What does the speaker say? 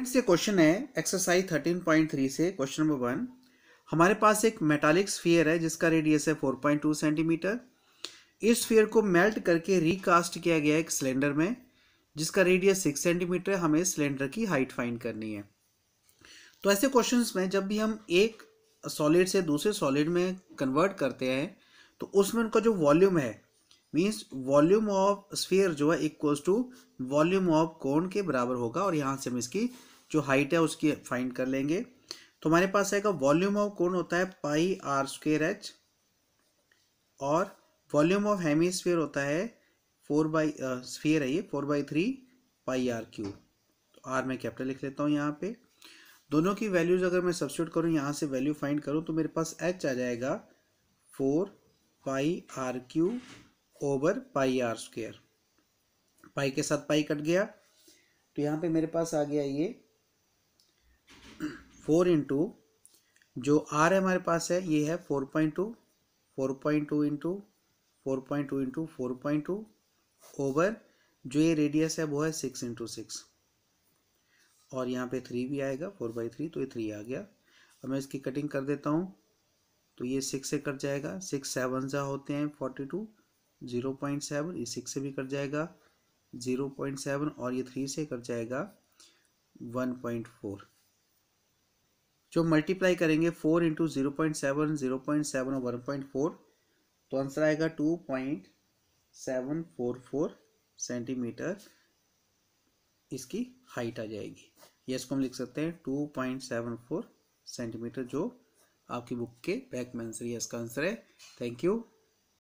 friends ये question है exercise 13.3 से क्वेश्चन नंबर वन हमारे पास एक मेटालिक स्फीयर है जिसका रेडियस है 4.2 सेंटीमीटर इस स्फीयर को मेल्ट करके रिकास्ट किया गया एक सिलेंडर में जिसका रेडियस 6 सेंटीमीटर है हमें सिलेंडर की हाइट फाइंड करनी है तो ऐसे क्वेश्चंस में जब भी हम एक सॉलिड से दूसरे सॉलिड में कन्वर्ट करते हैं तो उसमें उनका जो वॉल्यूम है मीन्स वॉल्यूम ऑफ स्फीयर जो है इक्वल्स टू वॉल्यूम ऑफ कोण के बराबर होगा और यहाँ से हम इसकी जो हाइट है उसकी फाइंड कर लेंगे तो हमारे पास आएगा वॉल्यूम ऑफ कोण होता है पाई आर स्क्र एच और वॉल्यूम ऑफ हेमी स्फीयर होता है फोर बाई स्फीयर है ये four by three pi r cube तो आर मैं कैपिटल लिख लेता हूँ यहाँ पे दोनों की वैल्यूज अगर मैं सब्सिट्यूट करूँ यहाँ से वैल्यू फाइंड करूँ तो मेरे पास एच आ जाएगा four pi r cube over pi r square pi के साथ पाई कट गया तो यहाँ पे मेरे पास आ गया ये फोर इंटू जो आर है हमारे पास है ये है four point two four point two into four point two into four point two over जो ये रेडियस है वो है सिक्स इंटू सिक्स और यहाँ पे थ्री भी आएगा फोर बाई थ्री तो ये थ्री आ गया अब मैं इसकी कटिंग कर देता हूँ तो ये सिक्स से कट जाएगा सिक्स सेवन ज़ा होते हैं forty two zero point seven ये सिक्स से भी कट जाएगा जीरो पॉइंट सेवन और ये थ्री से कट जाएगा वन पॉइंट फोर जो मल्टीप्लाई करेंगे four into zero point seven zero point seven और वन पॉइंट फोर तो आंसर आएगा two point seven four four centimetre इसकी हाइट आ जाएगी ये इसको हम लिख सकते हैं two point seven four centimetre जो आपकी बुक के बैक में आंसर है इसका आंसर है थैंक यू